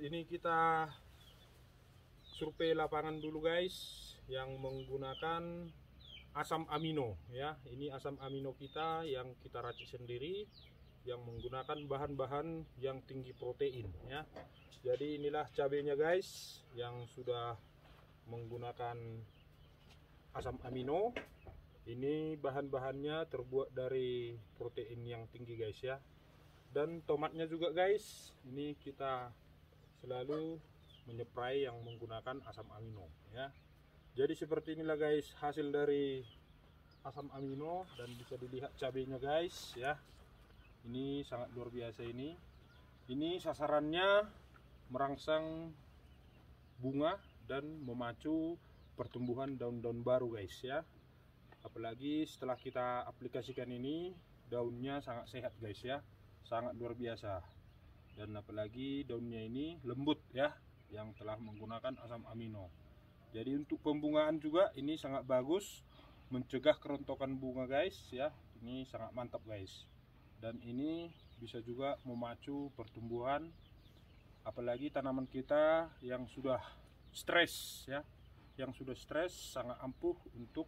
ini kita survei lapangan dulu guys yang menggunakan asam amino ya. Ini asam amino kita yang kita racik sendiri yang menggunakan bahan-bahan yang tinggi protein ya. Jadi inilah cabenya guys yang sudah menggunakan asam amino. Ini bahan-bahannya terbuat dari protein yang tinggi guys ya. Dan tomatnya juga guys. Ini kita selalu menyeprai yang menggunakan asam amino ya jadi seperti inilah guys hasil dari asam amino dan bisa dilihat cabenya guys ya ini sangat luar biasa ini ini sasarannya merangsang bunga dan memacu pertumbuhan daun-daun baru guys ya apalagi setelah kita aplikasikan ini daunnya sangat sehat guys ya sangat luar biasa dan apalagi daunnya ini lembut ya yang telah menggunakan asam amino jadi untuk pembungaan juga ini sangat bagus mencegah kerontokan bunga guys ya ini sangat mantap guys dan ini bisa juga memacu pertumbuhan apalagi tanaman kita yang sudah stres ya yang sudah stres sangat ampuh untuk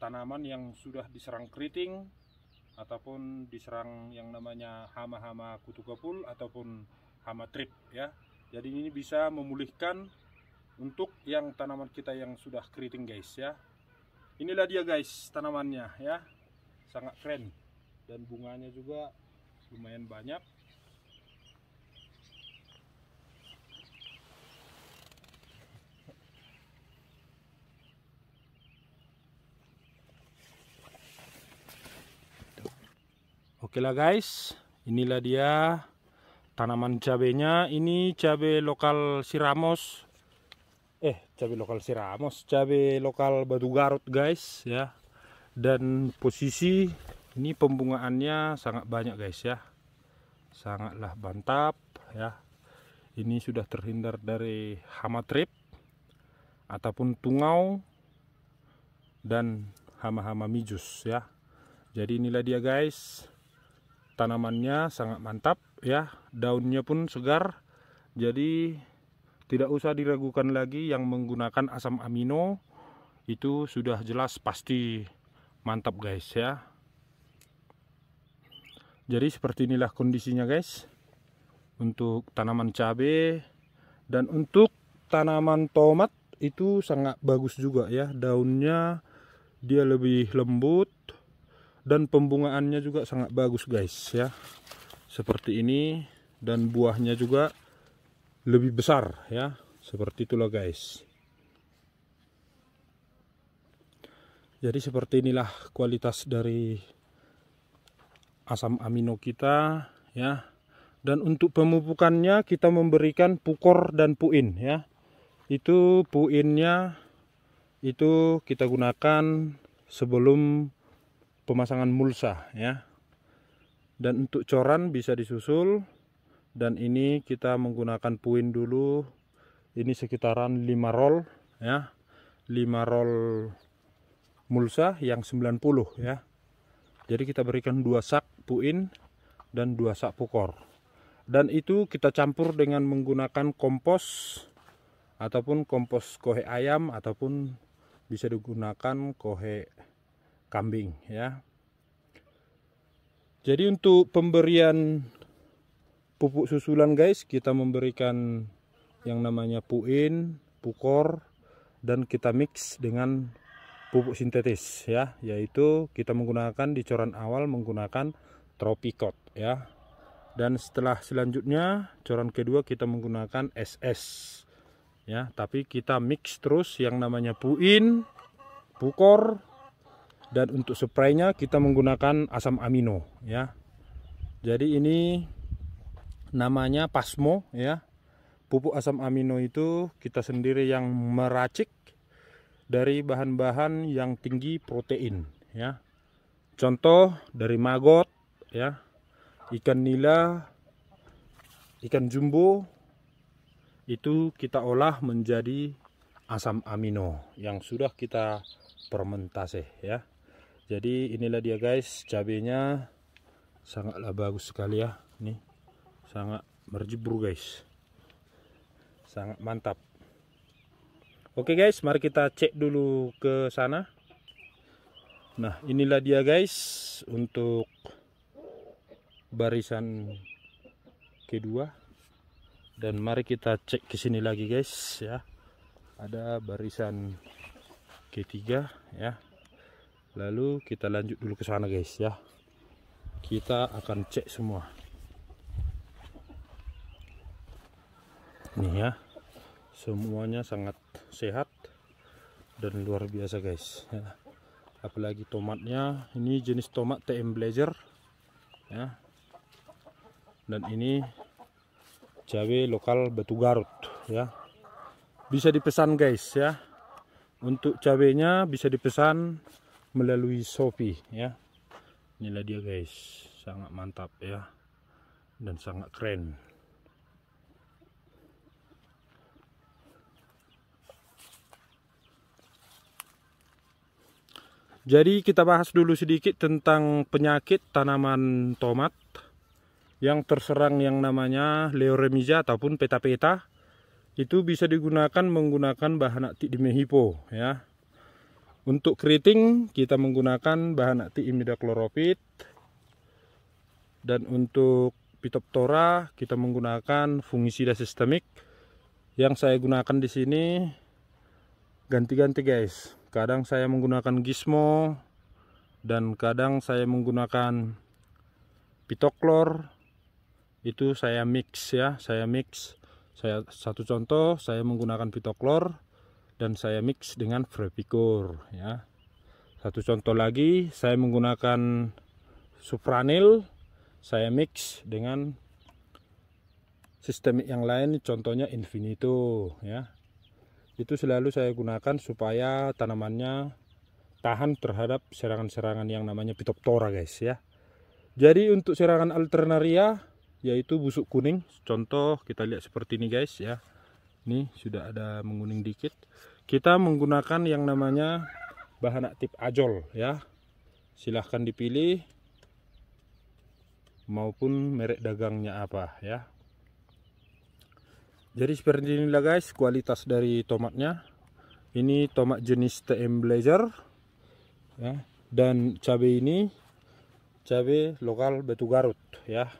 tanaman yang sudah diserang keriting ataupun diserang yang namanya hama-hama kutu kepul ataupun hama trip ya. Jadi ini bisa memulihkan untuk yang tanaman kita yang sudah keriting guys ya. Inilah dia guys tanamannya ya. Sangat keren dan bunganya juga lumayan banyak. Oke lah guys, inilah dia tanaman cabenya. Ini cabe lokal Siramos. Eh, cabe lokal Siramos, cabe lokal Batu Garut guys ya. Dan posisi ini pembungaannya sangat banyak guys ya. Sangatlah mantap ya. Ini sudah terhindar dari hama trip ataupun tungau dan hama-hama mijus ya. Jadi inilah dia guys tanamannya sangat mantap ya daunnya pun segar jadi tidak usah diragukan lagi yang menggunakan asam amino itu sudah jelas pasti mantap guys ya jadi seperti inilah kondisinya guys untuk tanaman cabe dan untuk tanaman tomat itu sangat bagus juga ya daunnya dia lebih lembut dan pembungaannya juga sangat bagus guys ya seperti ini dan buahnya juga lebih besar ya seperti itulah guys jadi seperti inilah kualitas dari asam amino kita ya dan untuk pemupukannya kita memberikan pukor dan puin ya itu puinnya itu kita gunakan sebelum pemasangan mulsa ya dan untuk coran bisa disusul dan ini kita menggunakan puin dulu ini sekitaran 5 roll ya 5 roll mulsa yang 90 ya jadi kita berikan dua sak puin dan dua sak pukor dan itu kita campur dengan menggunakan kompos ataupun kompos kohe ayam ataupun bisa digunakan kohe kambing ya. Jadi untuk pemberian pupuk susulan guys, kita memberikan yang namanya puin, pukor dan kita mix dengan pupuk sintetis ya, yaitu kita menggunakan di coran awal menggunakan tropicot ya. Dan setelah selanjutnya coran kedua kita menggunakan SS ya, tapi kita mix terus yang namanya puin, pukor dan untuk spraynya kita menggunakan asam amino ya jadi ini namanya pasmo ya pupuk asam amino itu kita sendiri yang meracik dari bahan-bahan yang tinggi protein ya contoh dari maggot ya ikan nila ikan jumbo itu kita olah menjadi asam amino yang sudah kita fermentasi ya jadi inilah dia guys cabenya sangatlah bagus sekali ya nih sangat merjebur guys sangat mantap oke guys mari kita cek dulu ke sana nah inilah dia guys untuk barisan kedua dan mari kita cek ke sini lagi guys ya ada barisan ketiga ya lalu kita lanjut dulu ke sana guys ya kita akan cek semua Ini ya semuanya sangat sehat dan luar biasa guys ya. apalagi tomatnya ini jenis tomat TM Blazer ya dan ini cabai lokal Batu Garut ya bisa dipesan guys ya untuk cabenya bisa dipesan melalui Shopee ya inilah dia guys sangat mantap ya dan sangat keren jadi kita bahas dulu sedikit tentang penyakit tanaman tomat yang terserang yang namanya leoremiza ataupun peta-peta itu bisa digunakan menggunakan bahan aktif di mehipo ya untuk keriting kita menggunakan bahan aktif imidaklorofit dan untuk Pitoptora kita menggunakan fungisida sistemik yang saya gunakan di sini ganti-ganti guys kadang saya menggunakan gismo dan kadang saya menggunakan pitoklor itu saya mix ya saya mix saya satu contoh saya menggunakan pitoklor dan saya mix dengan frevicor ya. Satu contoh lagi, saya menggunakan Supranil, saya mix dengan sistem yang lain contohnya Infinito ya. Itu selalu saya gunakan supaya tanamannya tahan terhadap serangan-serangan yang namanya Phytophthora guys ya. Jadi untuk serangan alternaria yaitu busuk kuning, contoh kita lihat seperti ini guys ya. Ini sudah ada menguning dikit kita menggunakan yang namanya bahan aktif ajol ya silahkan dipilih maupun merek dagangnya apa ya jadi seperti inilah guys kualitas dari tomatnya ini tomat jenis TM Blazer ya dan cabai ini cabai lokal Batu Garut ya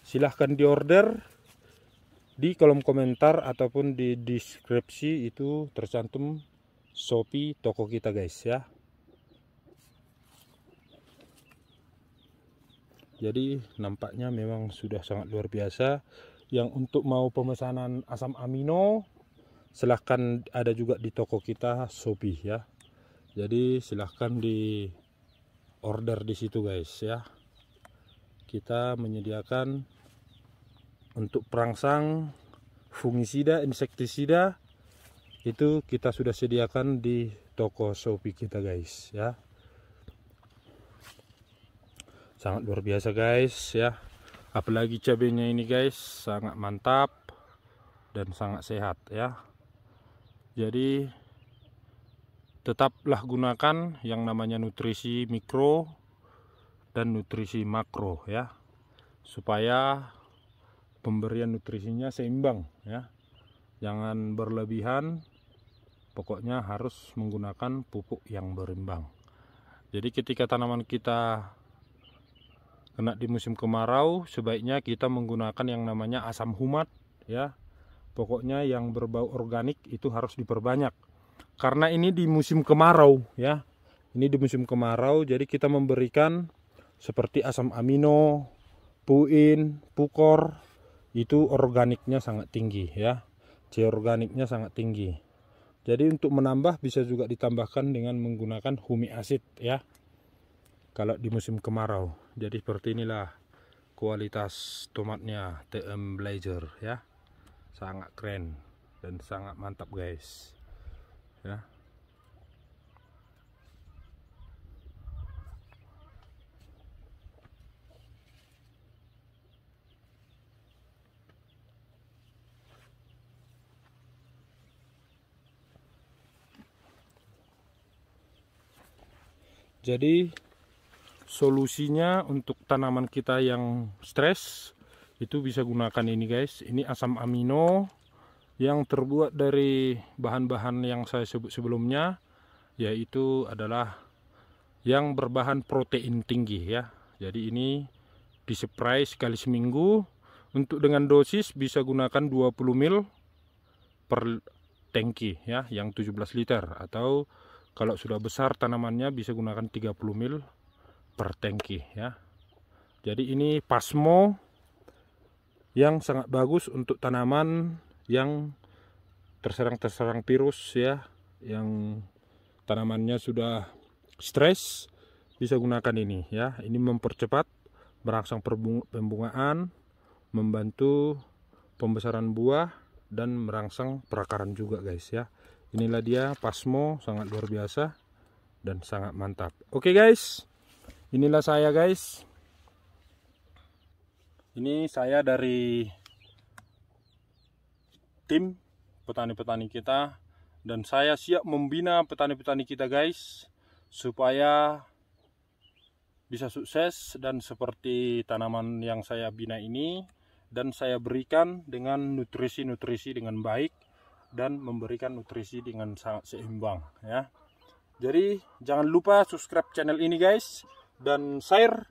silahkan diorder di kolom komentar ataupun di deskripsi itu tercantum Shopee toko kita guys ya jadi nampaknya memang sudah sangat luar biasa yang untuk mau pemesanan asam amino silahkan ada juga di toko kita Shopee ya jadi silahkan di order di situ guys ya kita menyediakan untuk perangsang fungisida, insektisida itu kita sudah sediakan di toko Shopee kita guys ya. Sangat luar biasa guys ya. Apalagi cabenya ini guys, sangat mantap dan sangat sehat ya. Jadi tetaplah gunakan yang namanya nutrisi mikro dan nutrisi makro ya. Supaya pemberian nutrisinya seimbang ya jangan berlebihan pokoknya harus menggunakan pupuk yang berimbang jadi ketika tanaman kita kena di musim kemarau sebaiknya kita menggunakan yang namanya asam humat ya pokoknya yang berbau organik itu harus diperbanyak karena ini di musim kemarau ya ini di musim kemarau jadi kita memberikan seperti asam amino puin pukor itu organiknya sangat tinggi ya C organiknya sangat tinggi jadi untuk menambah bisa juga ditambahkan dengan menggunakan humi acid ya kalau di musim kemarau jadi seperti inilah kualitas tomatnya TM Blazer ya sangat keren dan sangat mantap guys ya Jadi solusinya untuk tanaman kita yang stres itu bisa gunakan ini guys. Ini asam amino yang terbuat dari bahan-bahan yang saya sebut sebelumnya yaitu adalah yang berbahan protein tinggi ya. Jadi ini disepray sekali seminggu untuk dengan dosis bisa gunakan 20 mil per tangki ya yang 17 liter atau kalau sudah besar tanamannya bisa gunakan 30 mil per tangki ya. Jadi ini pasmo yang sangat bagus untuk tanaman yang terserang-terserang virus ya, yang tanamannya sudah stres bisa gunakan ini ya. Ini mempercepat merangsang pembungaan, membantu pembesaran buah dan merangsang perakaran juga guys ya inilah dia pasmo sangat luar biasa dan sangat mantap oke okay, guys inilah saya guys ini saya dari tim petani-petani kita dan saya siap membina petani-petani kita guys supaya bisa sukses dan seperti tanaman yang saya bina ini dan saya berikan dengan nutrisi-nutrisi dengan baik dan memberikan nutrisi dengan sangat seimbang ya. Jadi jangan lupa subscribe channel ini guys dan share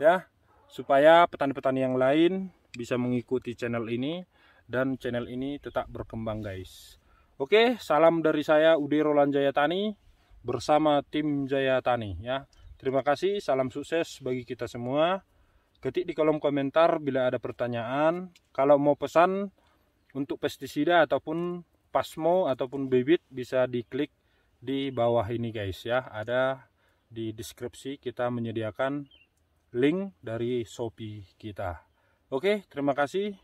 ya supaya petani-petani yang lain bisa mengikuti channel ini dan channel ini tetap berkembang guys. Oke, salam dari saya Ude Roland Tani bersama tim Jaya Tani ya. Terima kasih, salam sukses bagi kita semua. Ketik di kolom komentar bila ada pertanyaan. Kalau mau pesan untuk pestisida ataupun pasmo ataupun bibit bisa diklik di bawah ini guys ya ada di deskripsi kita menyediakan link dari Shopee kita oke terima kasih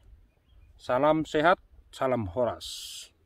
salam sehat salam horas